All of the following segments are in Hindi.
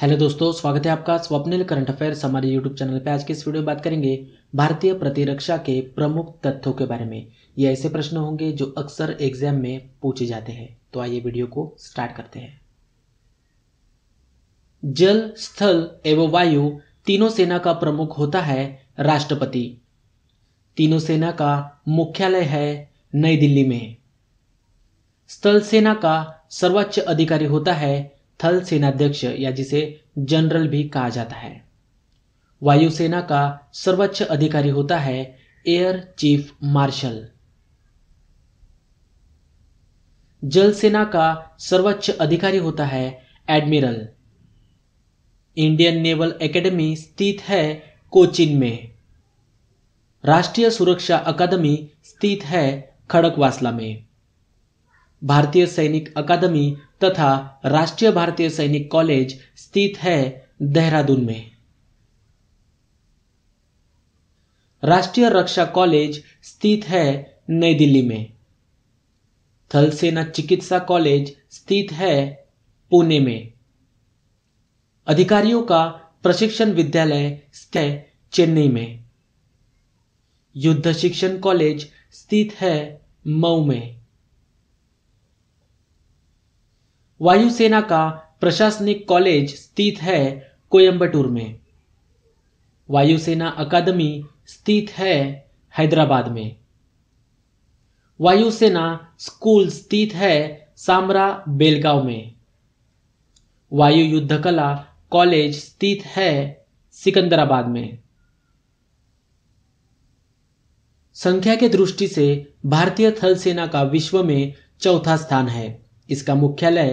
हेलो दोस्तों स्वागत है आपका स्वप्निल करंट अफेयर्स हमारे यूट्यूब चैनल पर आज के इस वीडियो में बात करेंगे भारतीय प्रतिरक्षा के प्रमुख तथ्यों के बारे में ये ऐसे प्रश्न होंगे जो अक्सर एग्जाम में पूछे जाते हैं तो आइए वीडियो को स्टार्ट करते हैं जल स्थल एवं वायु तीनों सेना का प्रमुख होता है राष्ट्रपति तीनों सेना का मुख्यालय है नई दिल्ली में स्थल सेना का सर्वोच्च अधिकारी होता है थल सेनाध्यक्ष या जिसे जनरल भी कहा जाता है वायुसेना का सर्वोच्च अधिकारी होता है एयर चीफ मार्शल जल सेना का सर्वोच्च अधिकारी होता है एडमिरल इंडियन नेवल एकेडमी स्थित है कोचिन में राष्ट्रीय सुरक्षा अकादमी स्थित है खड़कवासला में भारतीय सैनिक अकादमी तथा राष्ट्रीय भारतीय सैनिक कॉलेज स्थित है देहरादून में राष्ट्रीय रक्षा कॉलेज स्थित है नई दिल्ली में थल सेना चिकित्सा कॉलेज स्थित है पुणे में अधिकारियों का प्रशिक्षण विद्यालय स्थित है चेन्नई में युद्ध शिक्षण कॉलेज स्थित है मऊ में वायुसेना का प्रशासनिक कॉलेज स्थित है कोयम्बटूर में वायुसेना अकादमी स्थित है हैदराबाद में वायुसेना स्कूल स्थित है सामरा बेलगांव में वायु युद्ध कला कॉलेज स्थित है सिकंदराबाद में संख्या के दृष्टि से भारतीय थल सेना का विश्व में चौथा स्थान है इसका मुख्यालय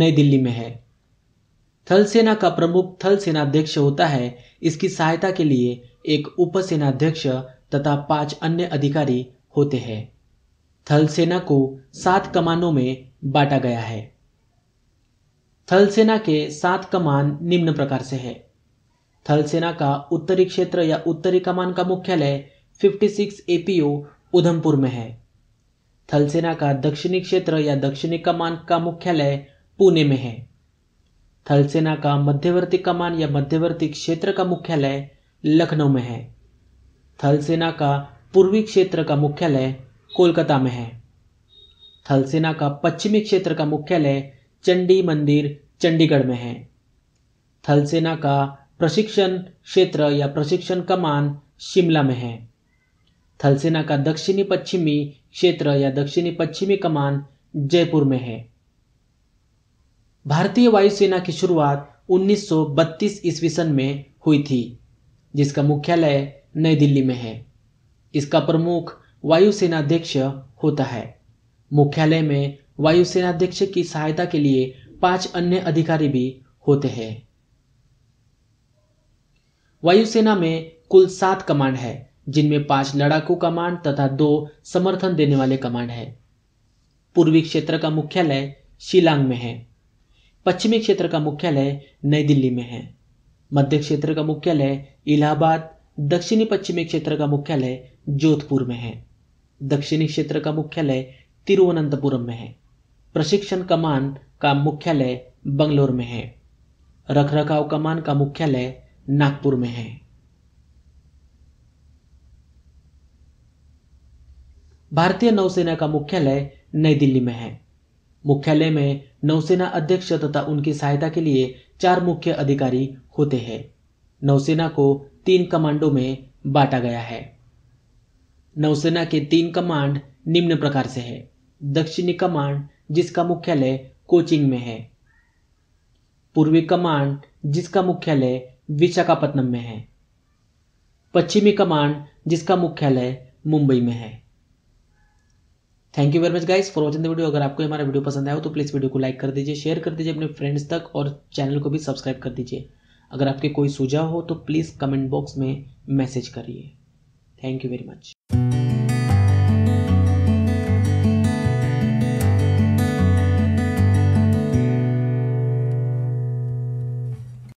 नई दिल्ली में है थल सेना का प्रमुख थल सेनाध्यक्ष होता है इसकी सहायता के लिए एक उप सेनाध्यक्ष तथा पांच अन्य अधिकारी होते हैं थल सेना को सात कमानों में बांटा गया है थल सेना के सात कमान निम्न प्रकार से है थल सेना का उत्तरी क्षेत्र या उत्तरी कमान का मुख्यालय 56 एपीओ उधमपुर में है थलसेना का दक्षिणी क्षेत्र या दक्षिणी कमान का मुख्यालय पुणे में है थलसेना का मध्यवर्ती कमान या मध्यवर्ती क्षेत्र का मुख्यालय लखनऊ में है थलसेना का पूर्वी क्षेत्र का मुख्यालय कोलकाता में है थलसेना का पश्चिमी क्षेत्र का मुख्यालय चंडी मंदिर चंडीगढ़ में है थलसेना का प्रशिक्षण क्षेत्र या प्रशिक्षण कमान शिमला में है थलसेना का दक्षिणी पश्चिमी क्षेत्र या दक्षिणी पश्चिमी कमान जयपुर में है भारतीय वायुसेना की शुरुआत 1932 ईस्वी सन में हुई थी जिसका मुख्यालय नई दिल्ली में है इसका प्रमुख वायुसेना अध्यक्ष होता है मुख्यालय में वायुसेना अध्यक्ष की सहायता के लिए पांच अन्य अधिकारी भी होते हैं वायुसेना में कुल सात कमांड है जिनमें पांच लड़ाकू कमांड तथा दो समर्थन देने वाले कमांड है पूर्वी क्षेत्र का मुख्यालय शिलांग में है पश्चिमी क्षेत्र का मुख्यालय नई दिल्ली में है मध्य क्षेत्र का मुख्यालय इलाहाबाद दक्षिणी पश्चिमी क्षेत्र का मुख्यालय जोधपुर में है दक्षिणी क्षेत्र का मुख्यालय तिरुवनंतपुरम में है प्रशिक्षण कमान का मुख्यालय बंगलोर में है रखरखाव कमान का मुख्यालय नागपुर में है भारतीय नौसेना का मुख्यालय नई दिल्ली में है मुख्यालय में नौसेना अध्यक्ष तथा उनकी सहायता के लिए चार मुख्य अधिकारी होते हैं नौसेना को तीन कमांडो में बांटा गया है नौसेना के तीन कमांड निम्न प्रकार से है दक्षिणी कमांड जिसका मुख्यालय कोचिंग में है पूर्वी कमांड जिसका मुख्यालय विशाखापत्तनम में है पश्चिमी कमांड जिसका मुख्यालय मुंबई में है thank you very much guys for watching the video अगर आपको हमारा वीडियो पसंद आया हो तो प्लीज़ वीडियो को लाइक कर दीजिए शेयर कर दीजिए अपने फ्रेंड्स तक और चैनल को भी सब्सक्राइब कर दीजिए अगर आपके कोई सुझाव हो तो प्लीज़ कमेंट बॉक्स में मैसेज करिए थैंक यू वेरी मच